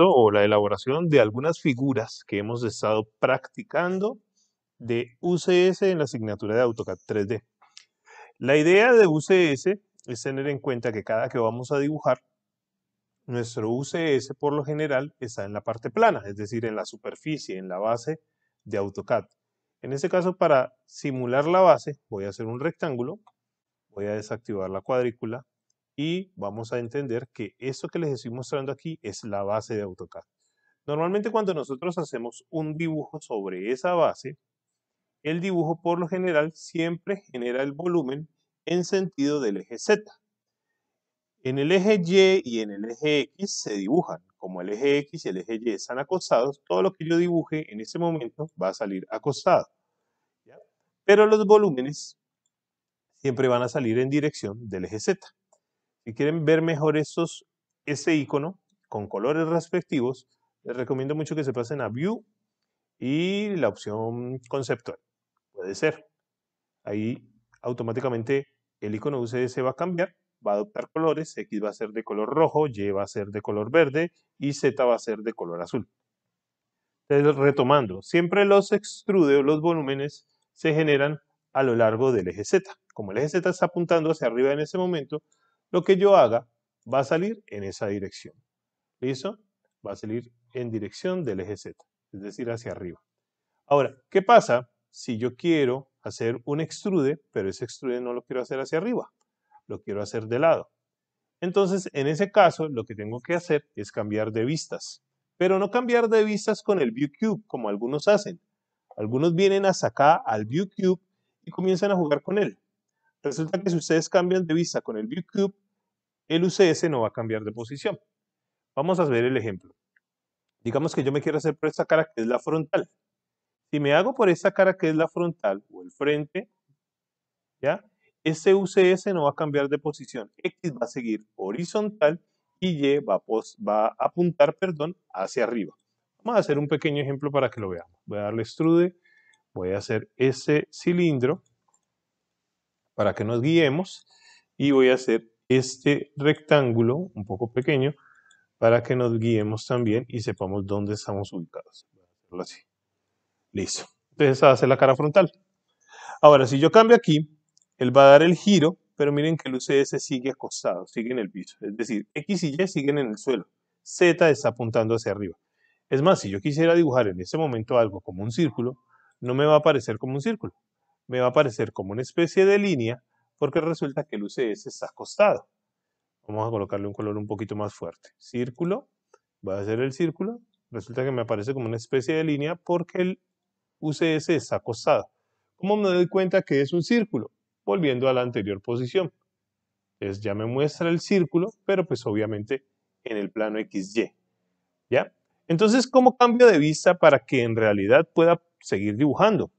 o la elaboración de algunas figuras que hemos estado practicando de UCS en la asignatura de AutoCAD 3D. La idea de UCS es tener en cuenta que cada que vamos a dibujar, nuestro UCS por lo general está en la parte plana, es decir, en la superficie, en la base de AutoCAD. En este caso, para simular la base, voy a hacer un rectángulo, voy a desactivar la cuadrícula, y vamos a entender que eso que les estoy mostrando aquí es la base de AutoCAD. Normalmente cuando nosotros hacemos un dibujo sobre esa base, el dibujo por lo general siempre genera el volumen en sentido del eje Z. En el eje Y y en el eje X se dibujan. Como el eje X y el eje Y están acostados, todo lo que yo dibuje en ese momento va a salir acostado. Pero los volúmenes siempre van a salir en dirección del eje Z. Y quieren ver mejor esos, ese icono con colores respectivos, les recomiendo mucho que se pasen a View y la opción conceptual. Puede ser. Ahí automáticamente el icono se va a cambiar, va a adoptar colores, X va a ser de color rojo, Y va a ser de color verde y Z va a ser de color azul. retomando, siempre los extrude los volúmenes se generan a lo largo del eje Z. Como el eje Z está apuntando hacia arriba en ese momento, lo que yo haga va a salir en esa dirección. ¿Listo? Va a salir en dirección del eje Z, es decir, hacia arriba. Ahora, ¿qué pasa si yo quiero hacer un extrude, pero ese extrude no lo quiero hacer hacia arriba, lo quiero hacer de lado? Entonces, en ese caso, lo que tengo que hacer es cambiar de vistas, pero no cambiar de vistas con el ViewCube, como algunos hacen. Algunos vienen hasta acá al ViewCube y comienzan a jugar con él. Resulta que si ustedes cambian de vista con el ViewCube, el UCS no va a cambiar de posición. Vamos a ver el ejemplo. Digamos que yo me quiero hacer por esta cara que es la frontal. Si me hago por esta cara que es la frontal o el frente, ¿ya? Este UCS no va a cambiar de posición. X va a seguir horizontal y Y va a, va a apuntar perdón, hacia arriba. Vamos a hacer un pequeño ejemplo para que lo veamos. Voy a darle extrude, voy a hacer ese cilindro para que nos guiemos y voy a hacer este rectángulo un poco pequeño para que nos guiemos también y sepamos dónde estamos ubicados. Así. Listo. Entonces a ser la cara frontal. Ahora, si yo cambio aquí, él va a dar el giro, pero miren que el UCS sigue acostado, sigue en el piso. Es decir, X y Y siguen en el suelo. Z está apuntando hacia arriba. Es más, si yo quisiera dibujar en ese momento algo como un círculo, no me va a aparecer como un círculo, me va a aparecer como una especie de línea porque resulta que el UCS está acostado. Vamos a colocarle un color un poquito más fuerte. Círculo, va a hacer el círculo, resulta que me aparece como una especie de línea porque el UCS está acostado. ¿Cómo me doy cuenta que es un círculo? Volviendo a la anterior posición. es ya me muestra el círculo, pero pues obviamente en el plano XY. ¿Ya? Entonces, ¿cómo cambio de vista para que en realidad pueda seguir dibujando?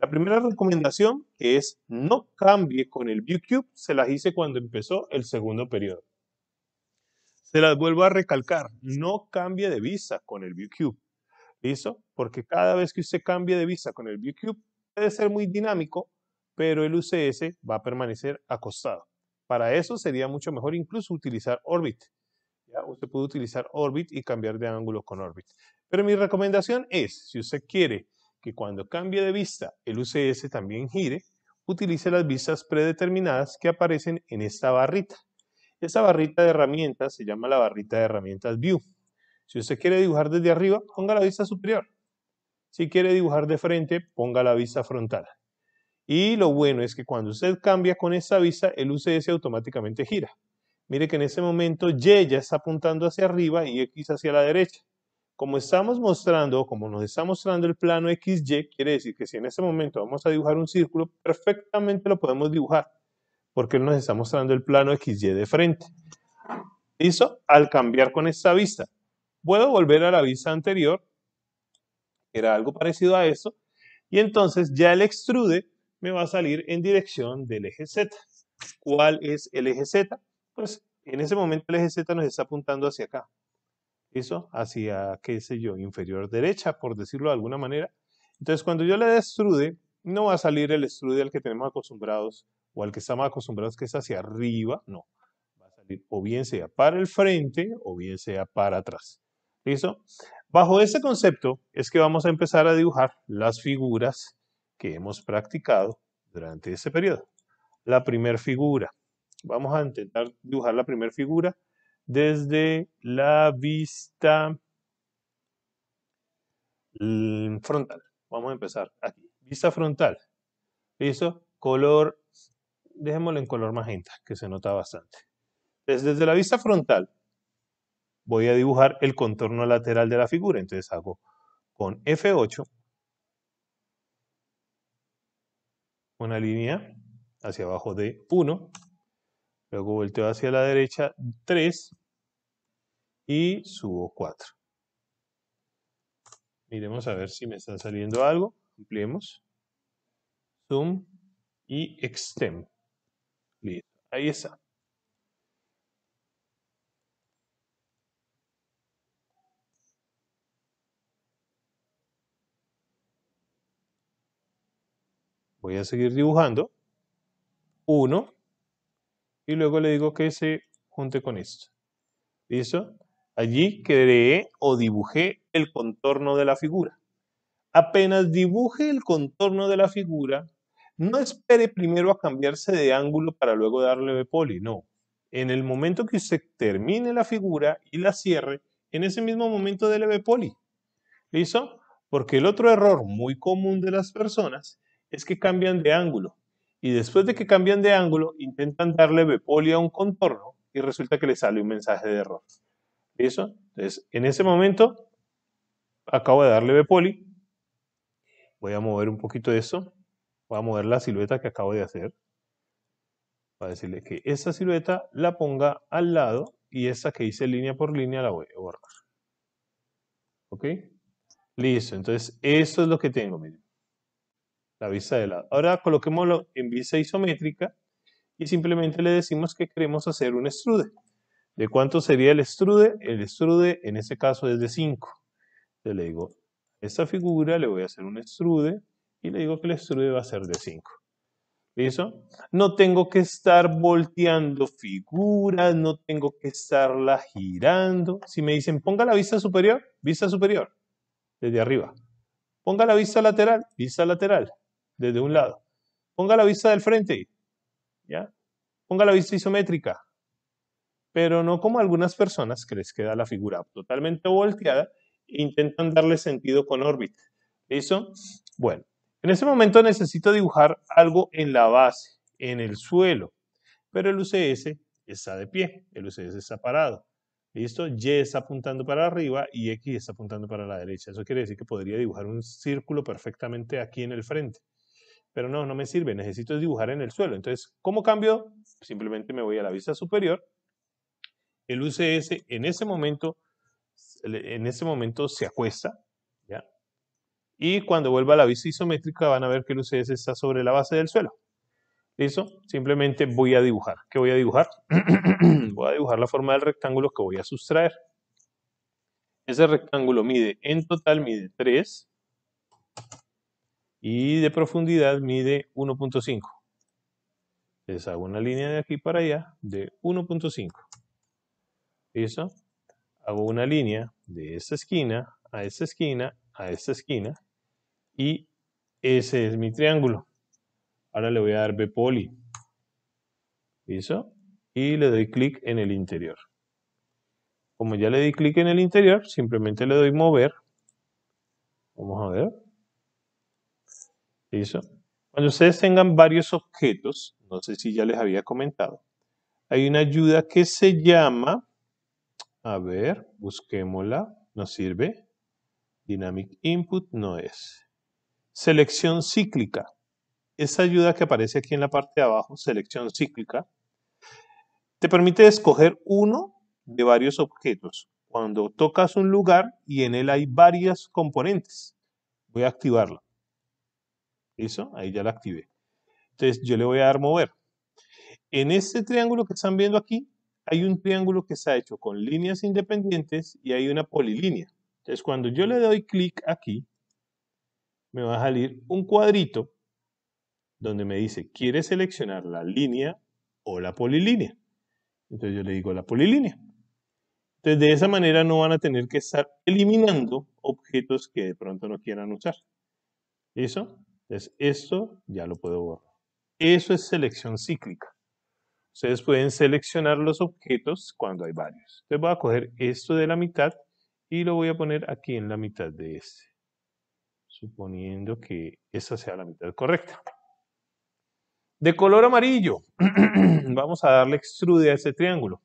La primera recomendación, es no cambie con el ViewCube, se las hice cuando empezó el segundo periodo. Se las vuelvo a recalcar, no cambie de vista con el ViewCube. ¿Listo? Porque cada vez que usted cambie de vista con el ViewCube, puede ser muy dinámico, pero el UCS va a permanecer acostado. Para eso sería mucho mejor incluso utilizar Orbit. ¿Ya? Usted puede utilizar Orbit y cambiar de ángulo con Orbit. Pero mi recomendación es, si usted quiere que cuando cambie de vista el UCS también gire, utilice las vistas predeterminadas que aparecen en esta barrita. Esta barrita de herramientas se llama la barrita de herramientas View. Si usted quiere dibujar desde arriba, ponga la vista superior. Si quiere dibujar de frente, ponga la vista frontal. Y lo bueno es que cuando usted cambia con esta vista, el UCS automáticamente gira. Mire que en ese momento Y ya está apuntando hacia arriba y X hacia la derecha como estamos mostrando, como nos está mostrando el plano XY, quiere decir que si en ese momento vamos a dibujar un círculo, perfectamente lo podemos dibujar, porque nos está mostrando el plano XY de frente. ¿Listo? Al cambiar con esta vista. Puedo volver a la vista anterior, que era algo parecido a eso, y entonces ya el extrude me va a salir en dirección del eje Z. ¿Cuál es el eje Z? Pues en ese momento el eje Z nos está apuntando hacia acá. Eso Hacia, qué sé yo, inferior derecha, por decirlo de alguna manera. Entonces, cuando yo le dé extrude, no va a salir el extrude al que tenemos acostumbrados o al que estamos acostumbrados que es hacia arriba, no. Va a salir o bien sea para el frente o bien sea para atrás. Eso. Bajo ese concepto es que vamos a empezar a dibujar las figuras que hemos practicado durante ese periodo. La primera figura. Vamos a intentar dibujar la primera figura desde la vista mm, frontal. Vamos a empezar aquí. Vista frontal. ¿Listo? Color, dejémoslo en color magenta, que se nota bastante. desde la vista frontal voy a dibujar el contorno lateral de la figura. Entonces hago con F8 una línea hacia abajo de 1, luego volteo hacia la derecha 3 y subo 4. Miremos a ver si me está saliendo algo. Ampliemos. Zoom y extend. Listo. Ahí está. voy a seguir dibujando, 1, y luego le digo que se junte con esto. ¿Listo? Allí creé o dibujé el contorno de la figura. Apenas dibuje el contorno de la figura, no espere primero a cambiarse de ángulo para luego darle poli, no. En el momento que usted termine la figura y la cierre, en ese mismo momento dele poli. ¿Listo? Porque el otro error muy común de las personas es que cambian de ángulo. Y después de que cambian de ángulo, intentan darle poli a un contorno y resulta que le sale un mensaje de error. Eso. Entonces, en ese momento, acabo de darle B-Poly. Voy a mover un poquito eso. Voy a mover la silueta que acabo de hacer. Para decirle que esa silueta la ponga al lado y esa que hice línea por línea la voy a borrar. ¿Ok? Listo. Entonces, eso es lo que tengo, miren. La vista de lado. Ahora coloquémoslo en vista isométrica y simplemente le decimos que queremos hacer un extrude. ¿De cuánto sería el extrude? El extrude en ese caso es de 5. Entonces le digo, esta figura le voy a hacer un extrude y le digo que el extrude va a ser de 5. ¿Listo? No tengo que estar volteando figuras, no tengo que estarla girando. Si me dicen, ponga la vista superior, vista superior, desde arriba. Ponga la vista lateral, vista lateral, desde un lado. Ponga la vista del frente, ¿ya? Ponga la vista isométrica, pero no como algunas personas que les queda la figura totalmente volteada e intentan darle sentido con órbita. eso Bueno, en ese momento necesito dibujar algo en la base, en el suelo, pero el UCS está de pie, el UCS está parado. ¿Listo? Y está apuntando para arriba y X está apuntando para la derecha. Eso quiere decir que podría dibujar un círculo perfectamente aquí en el frente. Pero no, no me sirve. Necesito dibujar en el suelo. Entonces, ¿cómo cambio? Simplemente me voy a la vista superior el UCS en ese momento, en ese momento se acuesta, Y cuando vuelva a la vista isométrica van a ver que el UCS está sobre la base del suelo. ¿Listo? Simplemente voy a dibujar. ¿Qué voy a dibujar? voy a dibujar la forma del rectángulo que voy a sustraer. Ese rectángulo mide, en total mide 3 y de profundidad mide 1.5. Les hago una línea de aquí para allá de 1.5. ¿Listo? Hago una línea de esta esquina a esta esquina a esta esquina y ese es mi triángulo. Ahora le voy a dar B poli. ¿Listo? Y le doy clic en el interior. Como ya le di clic en el interior, simplemente le doy mover. Vamos a ver. ¿Listo? Cuando ustedes tengan varios objetos, no sé si ya les había comentado, hay una ayuda que se llama a ver, busquémosla. ¿Nos sirve? Dynamic Input no es. Selección cíclica. Esa ayuda que aparece aquí en la parte de abajo, selección cíclica, te permite escoger uno de varios objetos. Cuando tocas un lugar y en él hay varias componentes. Voy a activarla. ¿Listo? Ahí ya la activé. Entonces yo le voy a dar mover. En este triángulo que están viendo aquí, hay un triángulo que se ha hecho con líneas independientes y hay una polilínea. Entonces, cuando yo le doy clic aquí, me va a salir un cuadrito donde me dice, ¿quiere seleccionar la línea o la polilínea? Entonces yo le digo la polilínea. Entonces, de esa manera no van a tener que estar eliminando objetos que de pronto no quieran usar. ¿Eso? Entonces, esto ya lo puedo borrar. Eso es selección cíclica. Ustedes pueden seleccionar los objetos cuando hay varios. Entonces voy a coger esto de la mitad y lo voy a poner aquí en la mitad de este. Suponiendo que esa sea la mitad correcta. De color amarillo, vamos a darle extrude a ese triángulo.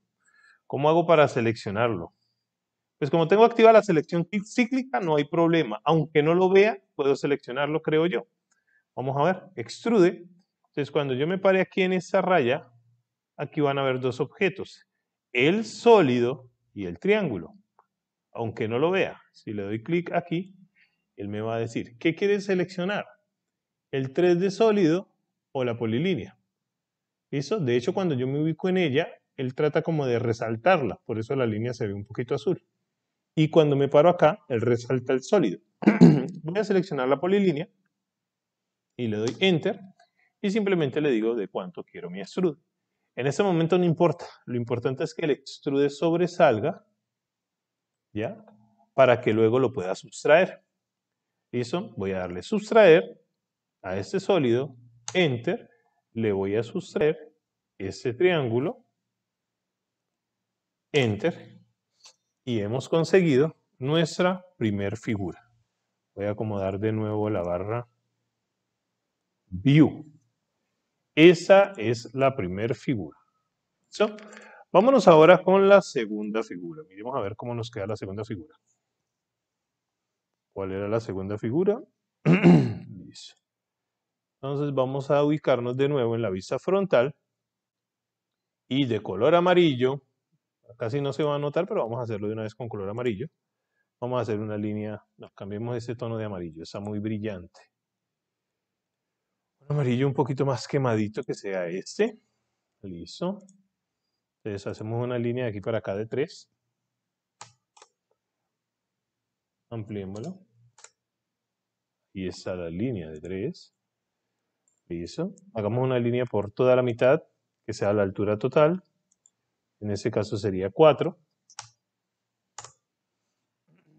¿Cómo hago para seleccionarlo? Pues como tengo activada la selección cíclica, no hay problema. Aunque no lo vea, puedo seleccionarlo, creo yo. Vamos a ver, extrude. Entonces cuando yo me pare aquí en esta raya, aquí van a ver dos objetos, el sólido y el triángulo. Aunque no lo vea, si le doy clic aquí, él me va a decir, ¿qué quiere seleccionar? ¿El 3 de sólido o la polilínea? Eso, De hecho, cuando yo me ubico en ella, él trata como de resaltarla, por eso la línea se ve un poquito azul. Y cuando me paro acá, él resalta el sólido. Voy a seleccionar la polilínea y le doy Enter y simplemente le digo de cuánto quiero mi extrude. En ese momento no importa, lo importante es que el extrude sobresalga, ¿ya? Para que luego lo pueda sustraer. ¿Listo? Voy a darle sustraer a este sólido, enter, le voy a sustraer ese triángulo, enter, y hemos conseguido nuestra primer figura. Voy a acomodar de nuevo la barra View. Esa es la primera figura. Vámonos ahora con la segunda figura. Miremos a ver cómo nos queda la segunda figura. ¿Cuál era la segunda figura? Entonces vamos a ubicarnos de nuevo en la vista frontal y de color amarillo, casi no se va a notar, pero vamos a hacerlo de una vez con color amarillo. Vamos a hacer una línea, nos cambiemos ese tono de amarillo, está muy brillante amarillo un poquito más quemadito que sea este. Listo. Entonces hacemos una línea de aquí para acá de 3. Ampliémoslo. Y está la línea de 3. Listo. Hagamos una línea por toda la mitad, que sea la altura total. En ese caso sería 4.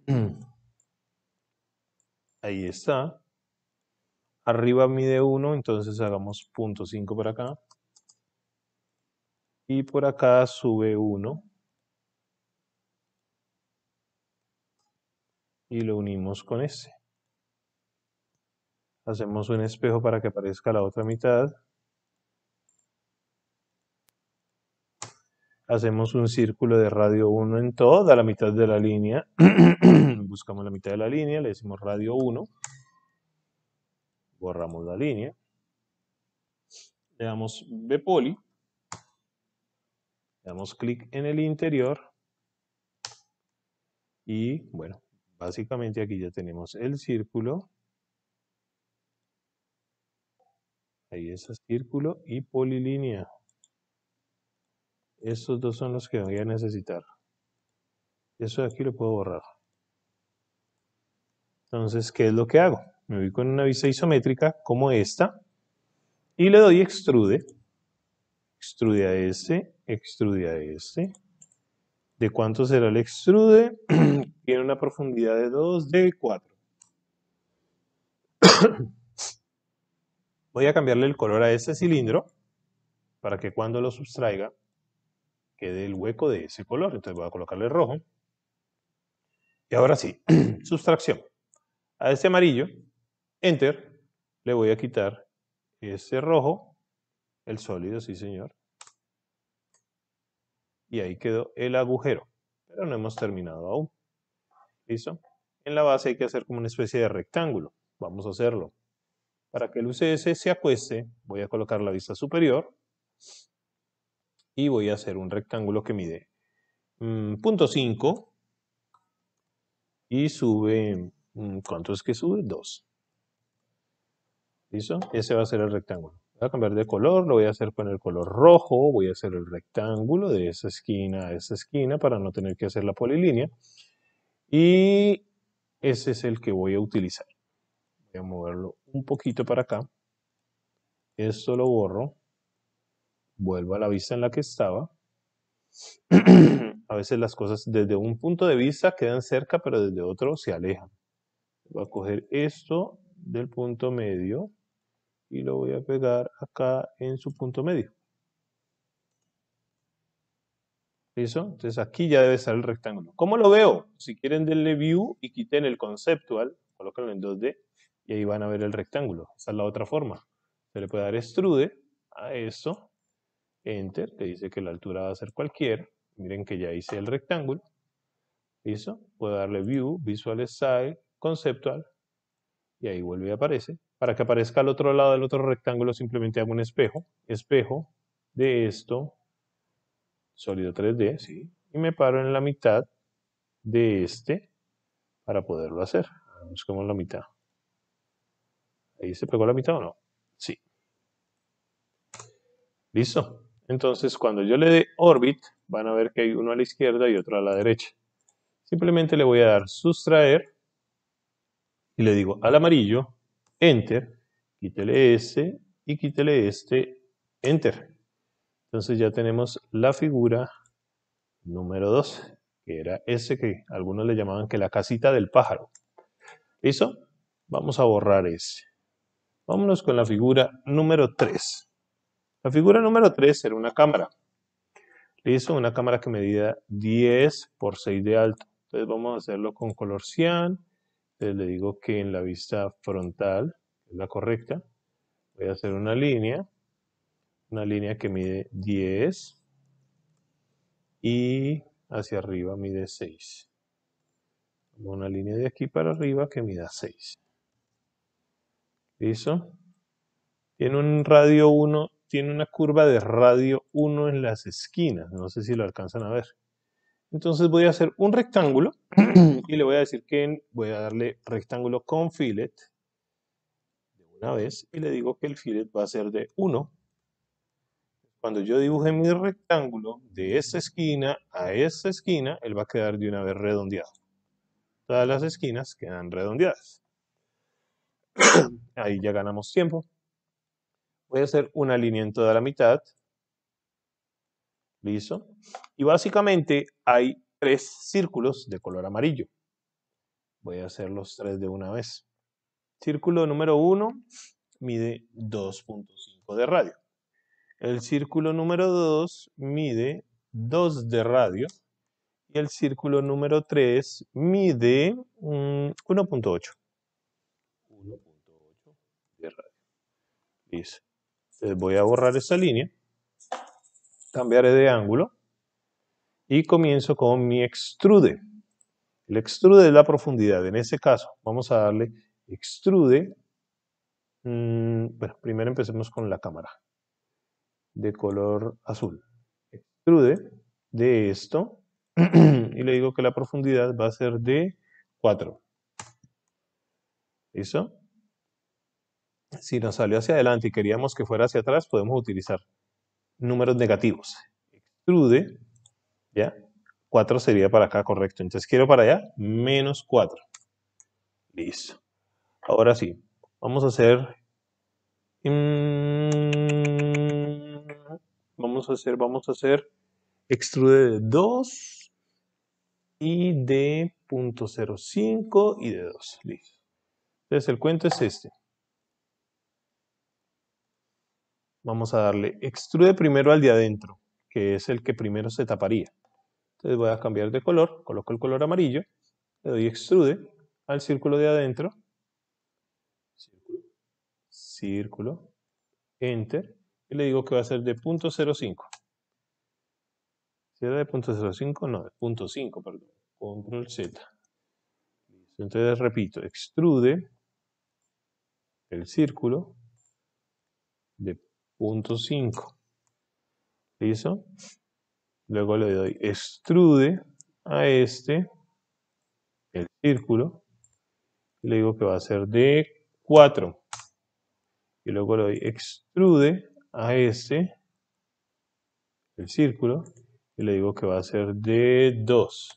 Ahí está. Arriba mide 1, entonces hagamos punto 5 por acá. Y por acá sube 1. Y lo unimos con ese. Hacemos un espejo para que aparezca la otra mitad. hacemos un círculo de radio 1 en toda la mitad de la línea, buscamos la mitad de la línea, le decimos radio 1, borramos la línea, le damos B poly, le damos clic en el interior y bueno, básicamente aquí ya tenemos el círculo, ahí está círculo y polilínea. Estos dos son los que voy a necesitar. Eso de aquí lo puedo borrar. Entonces, ¿qué es lo que hago? me ubico en una vista isométrica como esta y le doy extrude, extrude a este, extrude a este. ¿De cuánto será el extrude? Tiene una profundidad de 2, de 4. Voy a cambiarle el color a este cilindro para que cuando lo sustraiga quede el hueco de ese color. Entonces voy a colocarle rojo. Y ahora sí, sustracción. A este amarillo Enter, le voy a quitar ese rojo, el sólido, sí señor. Y ahí quedó el agujero, pero no hemos terminado aún. ¿Listo? En la base hay que hacer como una especie de rectángulo. Vamos a hacerlo. Para que el UCS se acueste, voy a colocar la vista superior y voy a hacer un rectángulo que mide mm, y sube, mm, ¿cuánto es que sube? 2. ¿Listo? Ese va a ser el rectángulo. Voy a cambiar de color, lo voy a hacer con el color rojo, voy a hacer el rectángulo de esa esquina a esa esquina para no tener que hacer la polilínea. Y ese es el que voy a utilizar. Voy a moverlo un poquito para acá. Esto lo borro. Vuelvo a la vista en la que estaba. a veces las cosas desde un punto de vista quedan cerca, pero desde otro se alejan. Voy a coger esto del punto medio y lo voy a pegar acá en su punto medio. ¿Listo? Entonces aquí ya debe estar el rectángulo. ¿Cómo lo veo? Si quieren denle view y quiten el conceptual, colóquenlo en 2D y ahí van a ver el rectángulo. Esa es la otra forma. Se le puede dar extrude a eso. enter, Te dice que la altura va a ser cualquier. Miren que ya hice el rectángulo. ¿Listo? Puedo darle view, visual Size, conceptual y ahí vuelve y aparece. Para que aparezca al otro lado del otro rectángulo simplemente hago un espejo, espejo de esto, sólido 3D, y me paro en la mitad de este para poderlo hacer. Buscamos la mitad. ¿Ahí se pegó la mitad o no? Sí. Listo. Entonces, cuando yo le dé orbit, van a ver que hay uno a la izquierda y otro a la derecha. Simplemente le voy a dar sustraer y le digo al amarillo Enter, quítele ese y quítele este, Enter. Entonces ya tenemos la figura número 2, que era ese que algunos le llamaban que la casita del pájaro. ¿Listo? Vamos a borrar ese. Vámonos con la figura número 3. La figura número 3 era una cámara. ¿Listo? Una cámara que medía 10 por 6 de alto. Entonces vamos a hacerlo con color cian eh, le digo que en la vista frontal, que es la correcta, voy a hacer una línea, una línea que mide 10 y hacia arriba mide 6. Una línea de aquí para arriba que mida 6. ¿Listo? Tiene un radio 1, tiene una curva de radio 1 en las esquinas. No sé si lo alcanzan a ver. Entonces voy a hacer un rectángulo y le voy a decir que voy a darle rectángulo con fillet de una vez y le digo que el fillet va a ser de 1. Cuando yo dibuje mi rectángulo de esa esquina a esa esquina, él va a quedar de una vez redondeado. Todas las esquinas quedan redondeadas. Ahí ya ganamos tiempo. Voy a hacer una línea en toda la mitad y básicamente hay tres círculos de color amarillo. Voy a hacer los tres de una vez. Círculo número 1 mide 2.5 de radio. El círculo número 2 mide 2 de radio. Y el círculo número 3 mide 1.8. Mm, 1.8 de radio. Listo. voy a borrar esta línea cambiaré de ángulo y comienzo con mi extrude. El extrude es la profundidad. En este caso, vamos a darle extrude. Mm, bueno, primero empecemos con la cámara de color azul. Extrude de esto y le digo que la profundidad va a ser de 4. eso Si nos salió hacia adelante y queríamos que fuera hacia atrás, podemos utilizar números negativos. Extrude, ¿ya? 4 sería para acá, correcto. Entonces quiero para allá, menos 4. Listo. Ahora sí, vamos a hacer... Mm, vamos a hacer, vamos a hacer extrude de 2 y de .05 y de 2. Listo. Entonces el cuento es este. Vamos a darle extrude primero al de adentro, que es el que primero se taparía. Entonces voy a cambiar de color, coloco el color amarillo, le doy extrude al círculo de adentro, círculo, enter, y le digo que va a ser de 0.05. Si de 0.05, no, de 0.5, perdón. Control Z. Entonces repito, extrude el círculo de 5. ¿Listo? Luego le doy extrude a este, el círculo, y le digo que va a ser de 4. Y luego le doy extrude a este, el círculo, y le digo que va a ser de 2.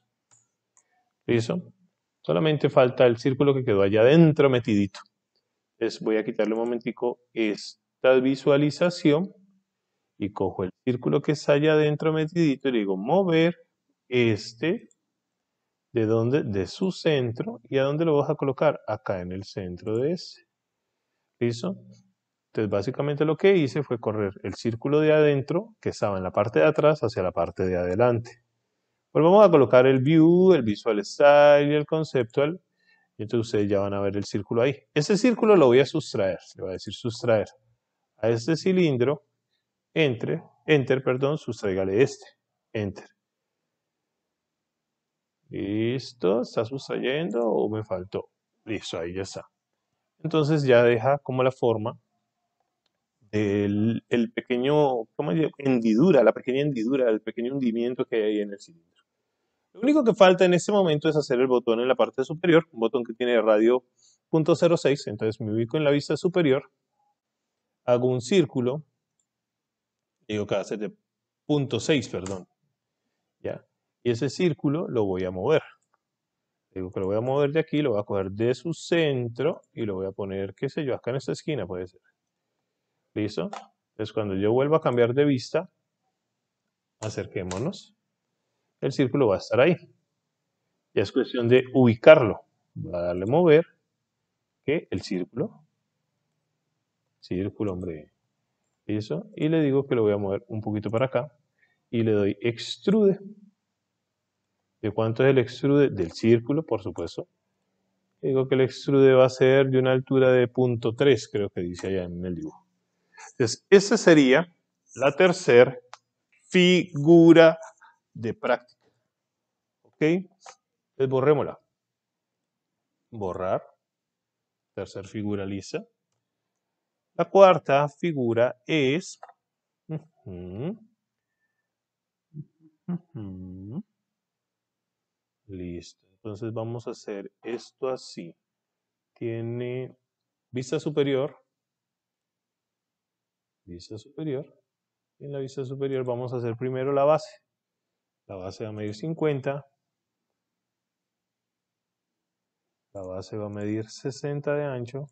¿Listo? Solamente falta el círculo que quedó allá adentro metidito. Entonces voy a quitarle un momentico esto visualización y cojo el círculo que está allá adentro metidito y le digo mover este de donde de su centro y a dónde lo vas a colocar acá en el centro de ese listo entonces básicamente lo que hice fue correr el círculo de adentro que estaba en la parte de atrás hacia la parte de adelante volvamos a colocar el view el visual style y el conceptual y entonces ustedes ya van a ver el círculo ahí ese círculo lo voy a sustraer le voy a decir sustraer a este cilindro, enter, enter, perdón, sustraigale este, enter. Listo, está sustrayendo o me faltó. Listo, ahí ya está. Entonces ya deja como la forma del el pequeño, ¿cómo Hendidura, la pequeña hendidura, el pequeño hundimiento que hay en el cilindro. Lo único que falta en este momento es hacer el botón en la parte superior, un botón que tiene radio .06, entonces me ubico en la vista superior, hago un círculo, digo cada 7.6 de punto perdón, ¿ya? Y ese círculo lo voy a mover. Digo que lo voy a mover de aquí, lo voy a coger de su centro y lo voy a poner, qué sé yo, acá en esta esquina puede ser. ¿Listo? Entonces cuando yo vuelva a cambiar de vista, acerquémonos, el círculo va a estar ahí. Ya es cuestión de ubicarlo. Voy a darle mover, que el círculo Círculo, hombre. Eso. Y le digo que lo voy a mover un poquito para acá. Y le doy extrude. ¿De cuánto es el extrude? Del círculo, por supuesto. Digo que el extrude va a ser de una altura de 0.3, creo que dice allá en el dibujo. Entonces, esa sería la tercera figura de práctica. ¿Ok? Entonces, borrémosla. Borrar. Tercer figura lisa. La cuarta figura es... listo. Entonces vamos a hacer esto así. Tiene vista superior. Vista superior. Y en la vista superior vamos a hacer primero la base. La base va a medir 50. La base va a medir 60 de ancho.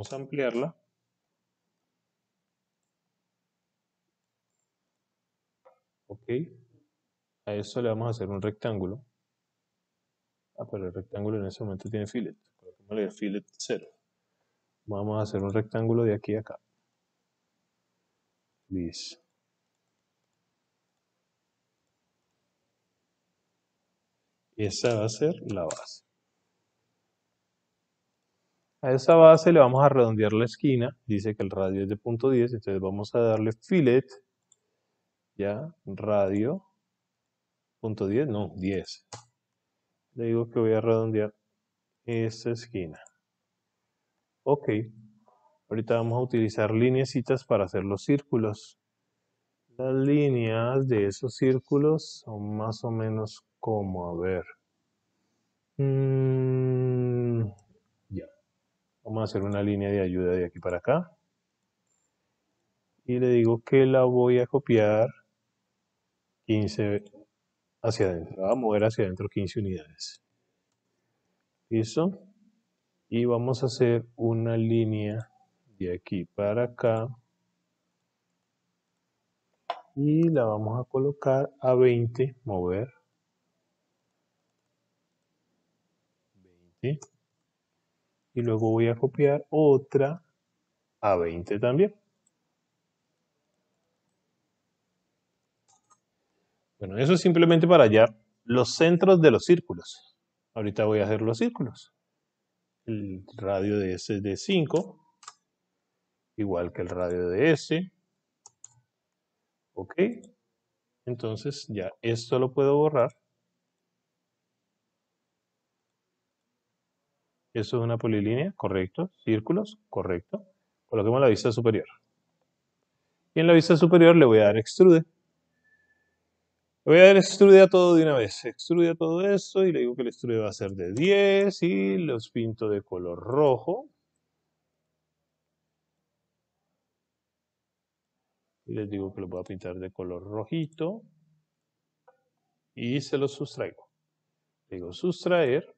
Vamos a ampliarla. Ok. A eso le vamos a hacer un rectángulo. Ah, pero el rectángulo en ese momento tiene fillet. fillet 0. Vamos a hacer un rectángulo de aquí a acá. Listo. Esa va a ser la base. A esa base le vamos a redondear la esquina, dice que el radio es de punto 10, entonces vamos a darle fillet, ya, radio, punto 10, no, 10. Le digo que voy a redondear esta esquina. Ok, ahorita vamos a utilizar citas para hacer los círculos. Las líneas de esos círculos son más o menos como, a ver... Mmm. Vamos a hacer una línea de ayuda de aquí para acá. Y le digo que la voy a copiar 15 hacia adentro. Va a mover hacia adentro 15 unidades. ¿Listo? Y vamos a hacer una línea de aquí para acá. Y la vamos a colocar a 20, mover. 20 y luego voy a copiar otra a 20 también. Bueno, eso es simplemente para hallar los centros de los círculos. Ahorita voy a hacer los círculos. El radio de S es de 5, igual que el radio de S. ¿Ok? Entonces ya esto lo puedo borrar Eso es una polilínea, correcto. Círculos, correcto. Coloquemos la vista superior. Y en la vista superior le voy a dar extrude. Le voy a dar extrude a todo de una vez. Extrude a todo esto y le digo que el extrude va a ser de 10 y los pinto de color rojo. Y les digo que lo voy a pintar de color rojito. Y se los sustraigo. Le digo sustraer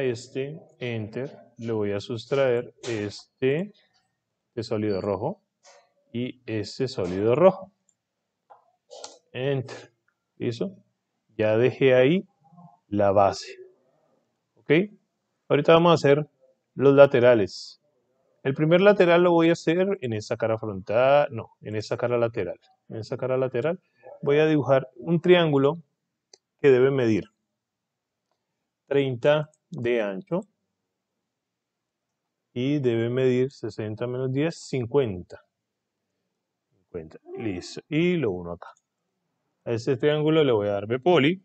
este, enter, le voy a sustraer este, este sólido rojo y este sólido rojo. Enter. eso, Ya dejé ahí la base. ¿Ok? Ahorita vamos a hacer los laterales. El primer lateral lo voy a hacer en esa cara frontal, no, en esa cara lateral. En esa cara lateral voy a dibujar un triángulo que debe medir 30 de ancho y debe medir 60 menos 10, 50. 50. Listo. Y lo uno acá. A este triángulo le voy a dar poli.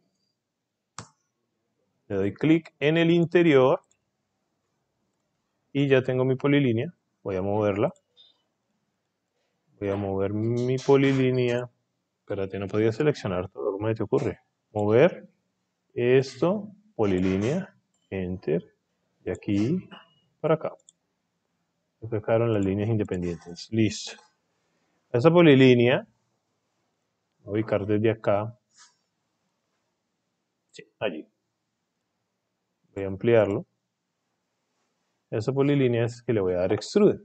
Le doy clic en el interior. Y ya tengo mi polilínea. Voy a moverla. Voy a mover mi polilínea. Espérate, no podía seleccionar todo. ¿Cómo te ocurre? Mover esto, polilínea enter, de aquí para acá. Se las líneas independientes. Listo. Esa polilínea, voy a ubicar desde acá. Sí, allí. Voy a ampliarlo. Esa polilínea es que le voy a dar extrude.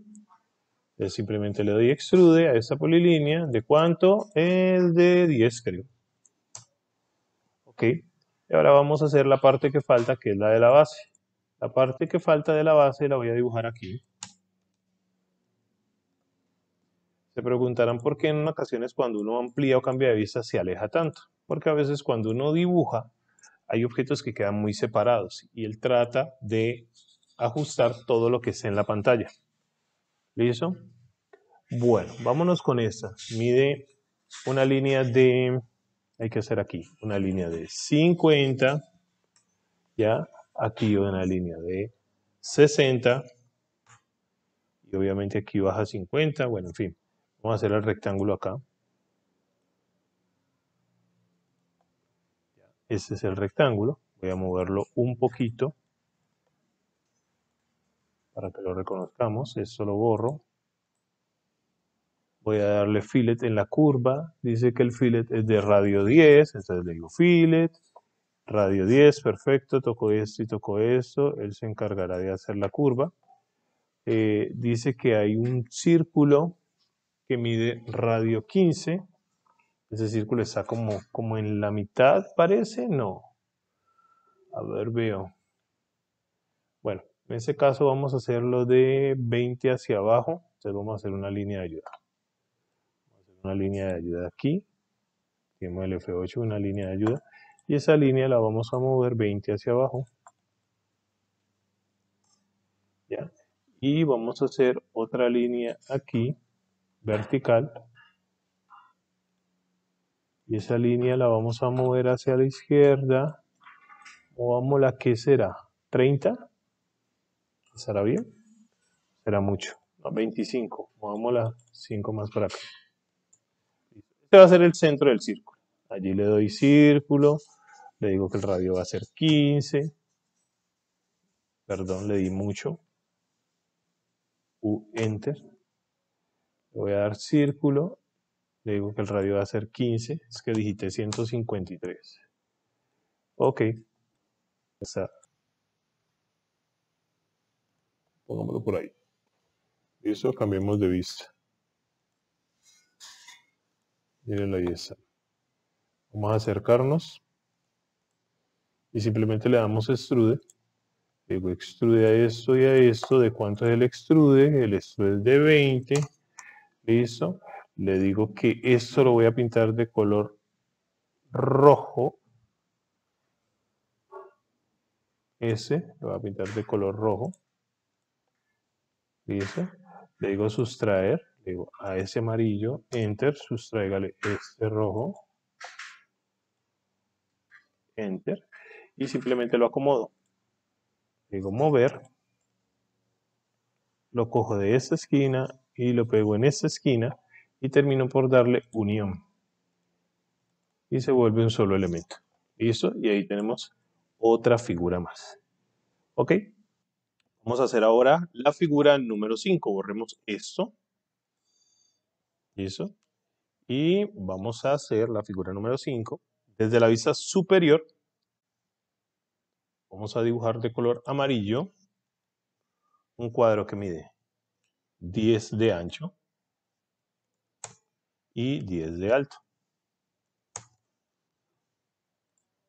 simplemente le doy extrude a esa polilínea. ¿De cuánto? Es de 10, creo. Ok. Y ahora vamos a hacer la parte que falta, que es la de la base. La parte que falta de la base la voy a dibujar aquí. Se preguntarán por qué en ocasiones cuando uno amplía o cambia de vista se aleja tanto. Porque a veces cuando uno dibuja hay objetos que quedan muy separados y él trata de ajustar todo lo que está en la pantalla. ¿Listo? Bueno, vámonos con esta. Mide una línea de hay que hacer aquí una línea de 50, ya aquí una línea de 60, y obviamente aquí baja 50, bueno, en fin, vamos a hacer el rectángulo acá. Ese es el rectángulo, voy a moverlo un poquito para que lo reconozcamos, eso lo borro, voy a darle fillet en la curva, dice que el fillet es de radio 10, entonces le digo fillet, radio 10, perfecto, Toco esto y toco esto, él se encargará de hacer la curva. Eh, dice que hay un círculo que mide radio 15, ese círculo está como, como en la mitad, parece, no. A ver, veo. Bueno, en ese caso vamos a hacerlo de 20 hacia abajo, entonces vamos a hacer una línea de ayuda una línea de ayuda aquí, tenemos el F8, una línea de ayuda, y esa línea la vamos a mover 20 hacia abajo. Y vamos a hacer otra línea aquí, vertical, y esa línea la vamos a mover hacia la izquierda, la que será? ¿30? ¿Estará bien? Será mucho. 25 25. Movámosla 5 más para acá. Este va a ser el centro del círculo. Allí le doy círculo, le digo que el radio va a ser 15. Perdón, le di mucho. U, enter. Le voy a dar círculo, le digo que el radio va a ser 15. Es que digité 153. Ok. Está. Pongámoslo por ahí. eso cambiemos de vista. Miren ahí Vamos a acercarnos y simplemente le damos extrude. Digo extrude a esto y a esto. ¿De cuánto es el extrude? El extrude es de 20. Listo. Le digo que esto lo voy a pintar de color rojo. Ese lo voy a pintar de color rojo. Listo. Le digo sustraer a ese amarillo, enter, sustráigale este rojo, enter, y simplemente lo acomodo. Le digo mover, lo cojo de esta esquina y lo pego en esta esquina y termino por darle unión. Y se vuelve un solo elemento. ¿Listo? Y ahí tenemos otra figura más. ¿Ok? Vamos a hacer ahora la figura número 5. Borremos esto eso. Y vamos a hacer la figura número 5. Desde la vista superior, vamos a dibujar de color amarillo un cuadro que mide 10 de ancho y 10 de alto.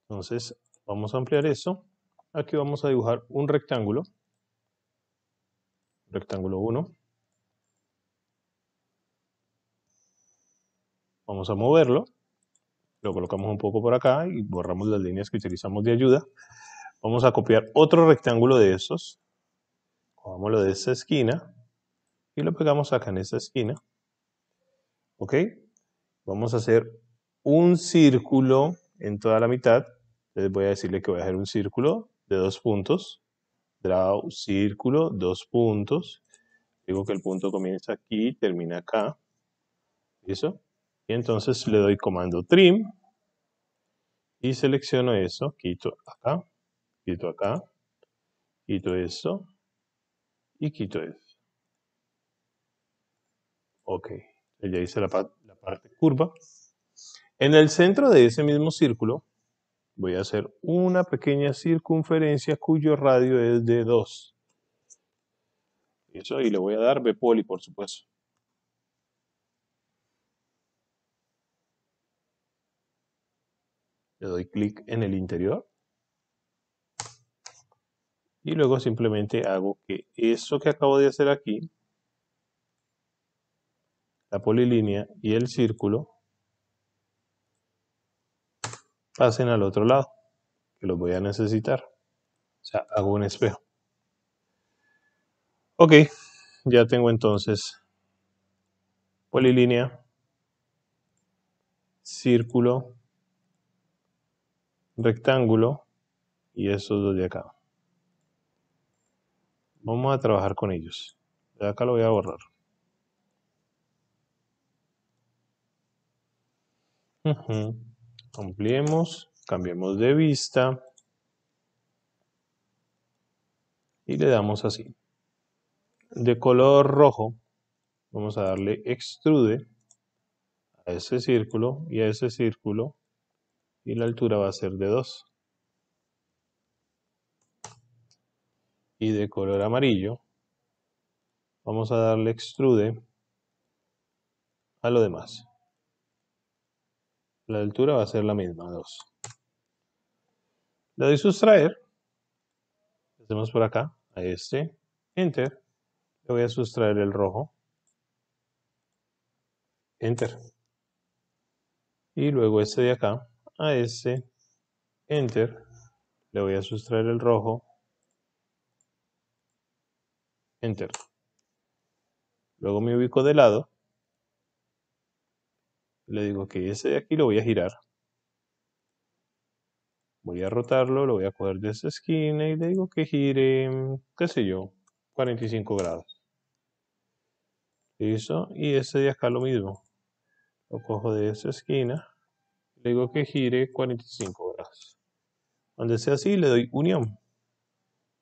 Entonces, vamos a ampliar eso. Aquí vamos a dibujar un rectángulo. Rectángulo 1. Vamos a moverlo. Lo colocamos un poco por acá y borramos las líneas que utilizamos de ayuda. Vamos a copiar otro rectángulo de esos, cogemos lo de esa esquina y lo pegamos acá en esa esquina. ¿Ok? Vamos a hacer un círculo en toda la mitad. Les voy a decirle que voy a hacer un círculo de dos puntos. Draw, círculo, dos puntos. Digo que el punto comienza aquí y termina acá. ¿Listo? Y entonces le doy comando trim y selecciono eso, quito acá, quito acá, quito eso y quito eso. Ok, ya hice la, parte curva. En el centro de ese mismo círculo voy a hacer una pequeña circunferencia cuyo radio es de 2. Eso, y le voy a dar B poli, por supuesto. le doy clic en el interior y luego simplemente hago que eso que acabo de hacer aquí, la polilínea y el círculo, pasen al otro lado, que los voy a necesitar. O sea, hago un espejo. Ok, ya tengo entonces polilínea, círculo, rectángulo y estos dos de acá. Vamos a trabajar con ellos. De acá lo voy a borrar. Uh cambiemos de vista y le damos así. De color rojo vamos a darle extrude a ese círculo y a ese círculo y la altura va a ser de 2. Y de color amarillo vamos a darle extrude a lo demás. La altura va a ser la misma, 2. Le doy sustraer. Hacemos por acá, a este, enter. Le voy a sustraer el rojo. Enter. Y luego este de acá, a ese, enter, le voy a sustraer el rojo, enter. Luego me ubico de lado, le digo que ese de aquí lo voy a girar. Voy a rotarlo, lo voy a coger de esa esquina y le digo que gire, qué sé yo, 45 grados. Eso. y ese de acá lo mismo. Lo cojo de esa esquina le digo que gire 45 grados. Donde sea así, le doy unión.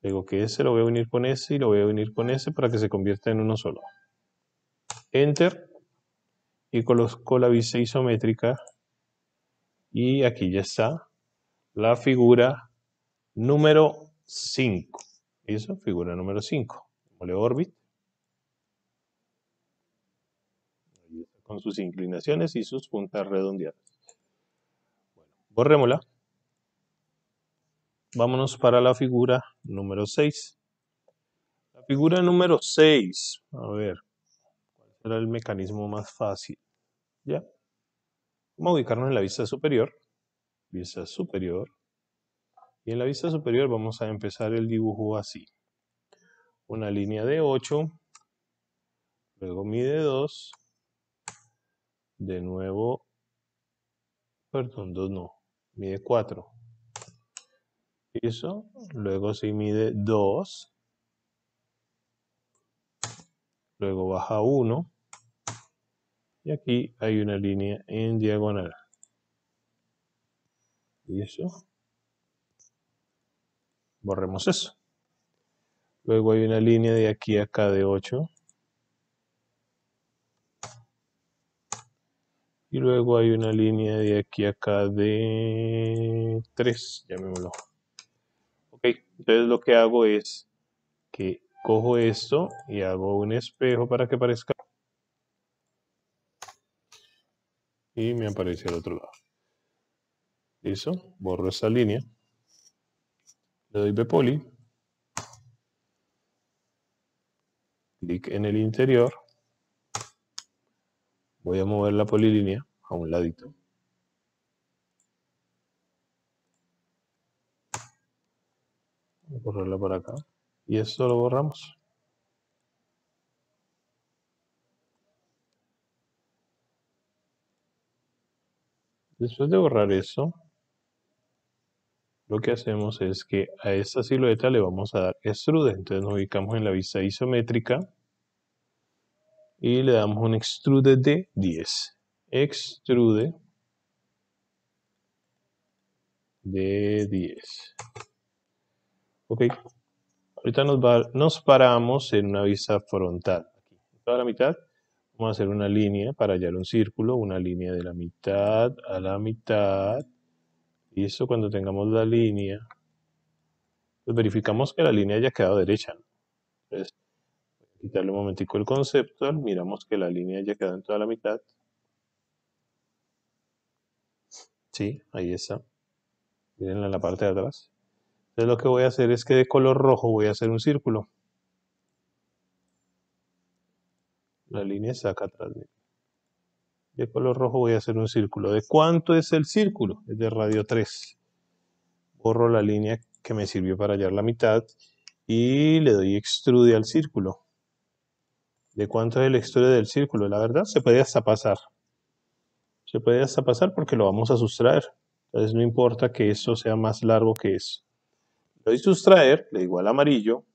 Le digo que ese lo voy a unir con ese y lo voy a unir con ese para que se convierta en uno solo. Enter. Y coloco la vista isométrica. Y aquí ya está la figura número 5. eso Figura número 5. Mole Orbit. Con sus inclinaciones y sus puntas redondeadas borrémosla. Vámonos para la figura número 6. La figura número 6, a ver, ¿cuál será el mecanismo más fácil? ¿Ya? Vamos a ubicarnos en la vista superior, vista superior, y en la vista superior vamos a empezar el dibujo así. Una línea de 8, luego mide 2, de nuevo, perdón, 2 no, mide 4. eso, Luego se mide 2. Luego baja 1. Y aquí hay una línea en diagonal. eso Borremos eso. Luego hay una línea de aquí a acá de 8. Y luego hay una línea de aquí a acá de 3, llamémoslo. Ok, entonces lo que hago es que cojo esto y hago un espejo para que parezca. Y me aparece al otro lado. eso borro esa línea. Le doy b Clic en el interior. Voy a mover la polilínea a un ladito. Voy a correrla para acá. Y esto lo borramos. Después de borrar eso, lo que hacemos es que a esta silueta le vamos a dar extrude. Entonces nos ubicamos en la vista isométrica y le damos un extrude de 10. Extrude de 10. Ok. Ahorita nos, nos paramos en una vista frontal. Aquí, toda la mitad. Vamos a hacer una línea para hallar un círculo. Una línea de la mitad a la mitad. Y eso cuando tengamos la línea, pues verificamos que la línea haya quedado derecha quitarle un momentico el concepto miramos que la línea ya queda en toda la mitad. Sí, ahí está. Miren en la parte de atrás. Entonces lo que voy a hacer es que de color rojo voy a hacer un círculo. La línea está acá atrás. De color rojo voy a hacer un círculo. ¿De cuánto es el círculo? Es de radio 3. Borro la línea que me sirvió para hallar la mitad y le doy extrude al círculo de cuánto es la historia del círculo. La verdad, se puede hasta pasar. Se puede hasta pasar porque lo vamos a sustraer. Entonces no importa que eso sea más largo que eso. lo doy sustraer, le igual al amarillo,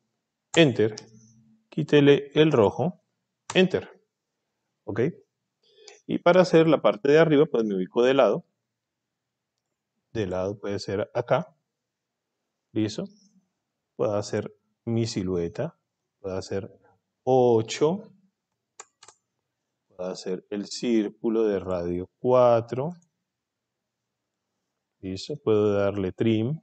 enter, quítele el rojo, enter. ¿Ok? Y para hacer la parte de arriba, pues me ubico de lado. De lado puede ser acá. ¿Listo? Puedo hacer mi silueta. Puedo hacer 8. Voy a hacer el círculo de radio 4. eso puedo darle trim.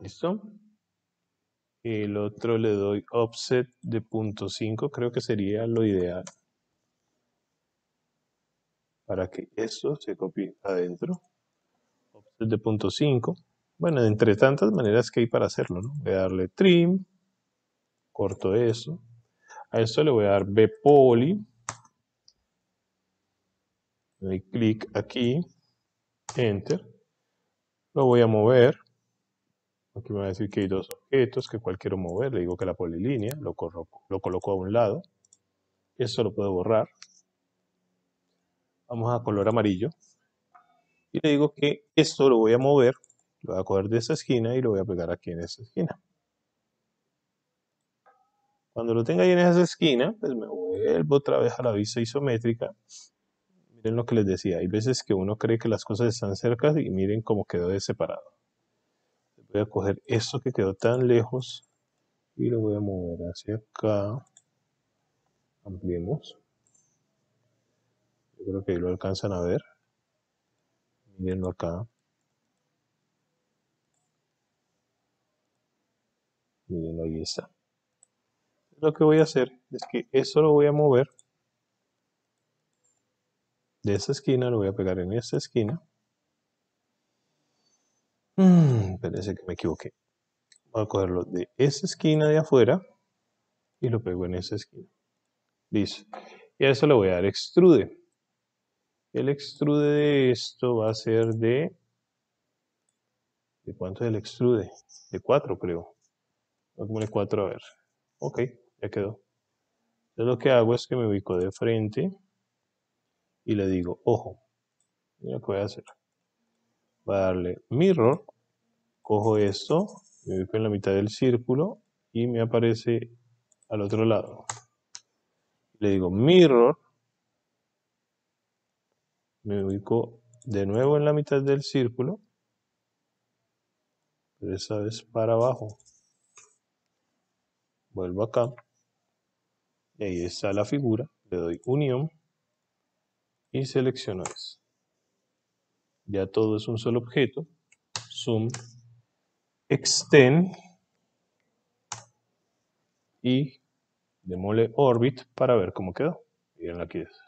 Listo. El otro le doy offset de punto .5, creo que sería lo ideal. Para que esto se copie adentro. Offset de punto .5. Bueno, entre tantas maneras que hay para hacerlo, ¿no? Voy a darle trim, corto eso. A esto le voy a dar Le Doy clic aquí, enter. Lo voy a mover. Aquí me va a decir que hay dos objetos, que cual quiero mover. Le digo que la polilínea, lo, lo coloco a un lado. Esto lo puedo borrar. Vamos a color amarillo. Y le digo que esto lo voy a mover voy a coger de esa esquina y lo voy a pegar aquí en esa esquina. Cuando lo tenga ahí en esa esquina, pues me vuelvo otra vez a la vista isométrica. Miren lo que les decía, hay veces que uno cree que las cosas están cerca y miren cómo quedó de separado. Voy a coger esto que quedó tan lejos y lo voy a mover hacia acá. Ampliemos. creo que ahí lo alcanzan a ver. Mirenlo acá. Miren, ahí está. Lo que voy a hacer es que eso lo voy a mover de esa esquina, lo voy a pegar en esta esquina. Mm, parece que me equivoqué. Voy a cogerlo de esa esquina de afuera y lo pego en esa esquina. Listo. Y a eso le voy a dar extrude. El extrude de esto va a ser de... ¿De cuánto es el extrude? De 4 creo. 4 a ver. Ok, ya quedó. Entonces lo que hago es que me ubico de frente y le digo, ojo, mira lo que voy a hacer. Voy a darle mirror, cojo esto, me ubico en la mitad del círculo y me aparece al otro lado. Le digo mirror, me ubico de nuevo en la mitad del círculo, pero esta vez para abajo vuelvo acá, y ahí está la figura, le doy unión y selecciono eso. Ya todo es un solo objeto, zoom, extend y demole orbit para ver cómo quedó. Miren aquí es.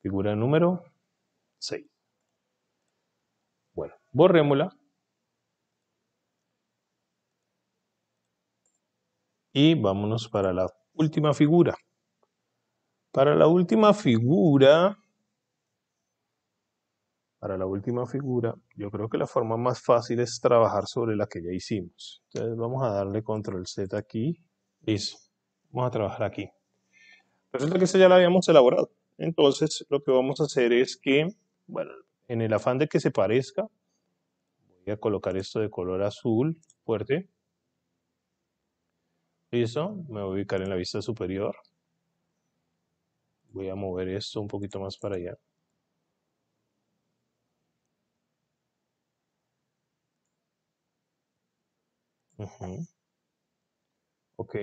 Figura número 6. Bueno, borrémosla Y vámonos para la última figura. Para la última figura, para la última figura, yo creo que la forma más fácil es trabajar sobre la que ya hicimos. Entonces vamos a darle control Z aquí. Listo. Vamos a trabajar aquí. Resulta que esa ya la habíamos elaborado. Entonces lo que vamos a hacer es que, bueno, en el afán de que se parezca, voy a colocar esto de color azul fuerte eso? me voy a ubicar en la vista superior. Voy a mover esto un poquito más para allá. Ok.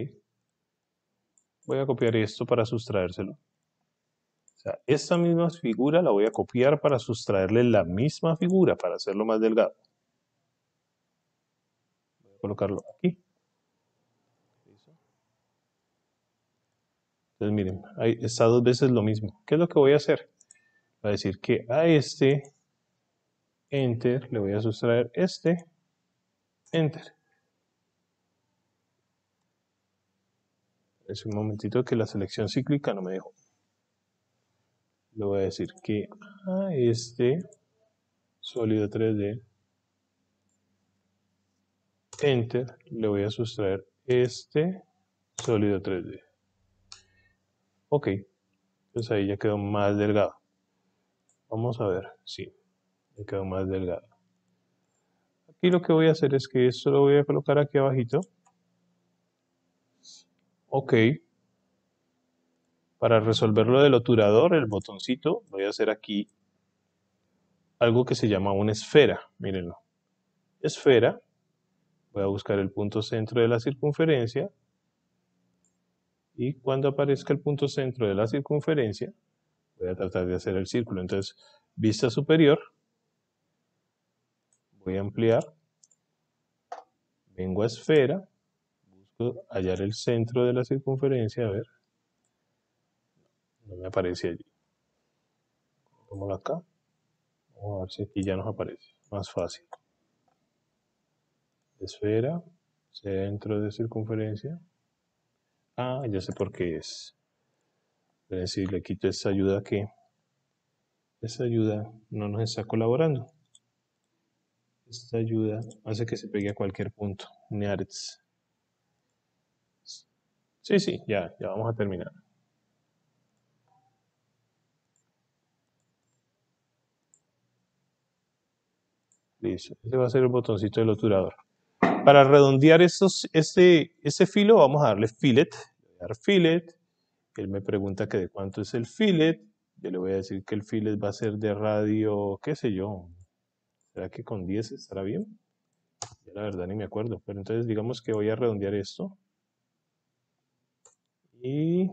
Voy a copiar esto para sustraérselo. O sea, esta misma figura la voy a copiar para sustraerle la misma figura, para hacerlo más delgado. Voy a colocarlo aquí. Entonces, miren, ahí está dos veces lo mismo. ¿Qué es lo que voy a hacer? Voy a decir que a este enter le voy a sustraer este enter. Es un momentito que la selección cíclica no me dejó. Le voy a decir que a este sólido 3D enter le voy a sustraer este sólido 3D. Ok, pues ahí ya quedó más delgado. Vamos a ver, sí, ya quedó más delgado. Aquí lo que voy a hacer es que esto lo voy a colocar aquí abajito. Ok. Para resolverlo del obturador, el botoncito, voy a hacer aquí algo que se llama una esfera, mírenlo. Esfera, voy a buscar el punto centro de la circunferencia, y cuando aparezca el punto centro de la circunferencia, voy a tratar de hacer el círculo, entonces vista superior, voy a ampliar, vengo a esfera, busco hallar el centro de la circunferencia, a ver, no me aparece allí, pongámoslo acá, vamos a ver si aquí ya nos aparece, más fácil, esfera, centro de circunferencia, Ah, ya sé por qué es. Es decir, le quito esa ayuda que esa ayuda no nos está colaborando. Esta ayuda hace que se pegue a cualquier punto. Nearets. Sí, sí, ya, ya vamos a terminar. Listo. Ese va a ser el botoncito del obturador. Para redondear esos, este, ese, filo vamos a darle fillet. Voy a dar fillet. Él me pregunta que de cuánto es el fillet. Yo le voy a decir que el fillet va a ser de radio, qué sé yo. ¿Será que con 10 estará bien? la verdad ni me acuerdo. Pero entonces digamos que voy a redondear esto. Y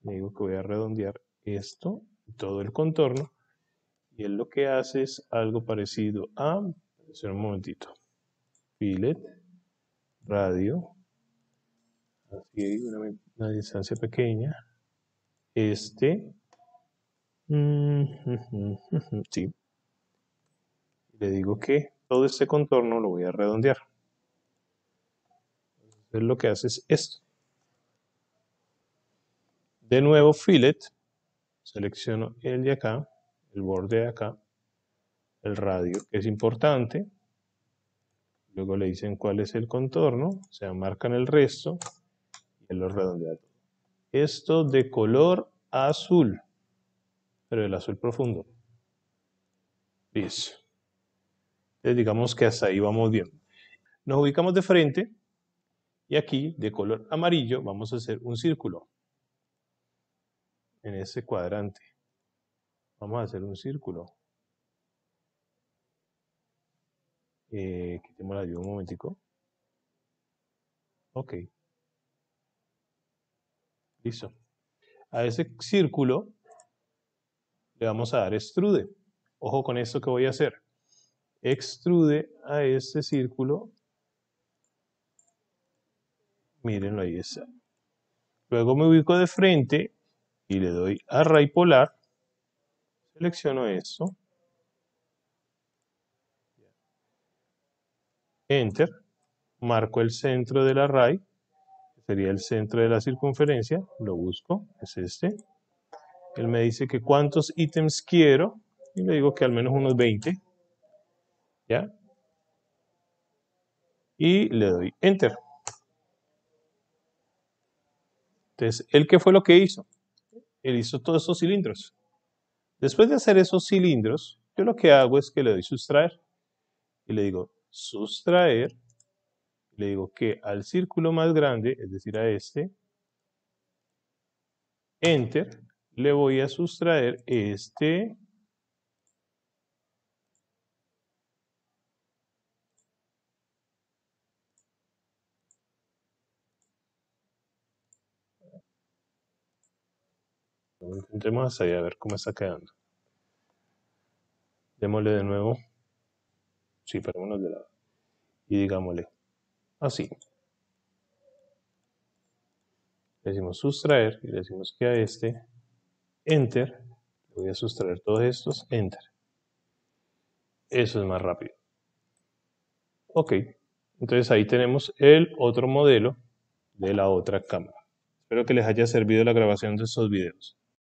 digo que voy a redondear esto, todo el contorno. Y él lo que hace es algo parecido a... Espera un momentito fillet, radio, así una, una distancia pequeña, este, mm, sí, le digo que todo este contorno lo voy a redondear. Entonces lo que hace es esto. De nuevo fillet, selecciono el de acá, el borde de acá, el radio que es importante, Luego le dicen cuál es el contorno, o sea, marcan el resto y los lo Esto de color azul, pero el azul profundo. Listo. Entonces digamos que hasta ahí vamos bien. Nos ubicamos de frente y aquí de color amarillo vamos a hacer un círculo en ese cuadrante. Vamos a hacer un círculo. Eh, quitemos la un momentico. Ok. Listo. A ese círculo le vamos a dar extrude. Ojo con esto que voy a hacer. Extrude a ese círculo. Mírenlo, ahí está. Luego me ubico de frente y le doy a ray polar. Selecciono eso Enter, marco el centro del array, que sería el centro de la circunferencia, lo busco, es este. Él me dice que cuántos ítems quiero y le digo que al menos unos 20. ¿Ya? Y le doy Enter. Entonces, ¿él qué fue lo que hizo? Él hizo todos esos cilindros. Después de hacer esos cilindros, yo lo que hago es que le doy sustraer y le digo sustraer, le digo que al círculo más grande, es decir, a este, enter, le voy a sustraer este Intentemos hasta allá a ver cómo está quedando. Démosle de nuevo Sí, de lado. Y digámosle así. Le decimos sustraer y le decimos que a este, enter, voy a sustraer todos estos, enter. Eso es más rápido. Ok, entonces ahí tenemos el otro modelo de la otra cámara. Espero que les haya servido la grabación de estos videos.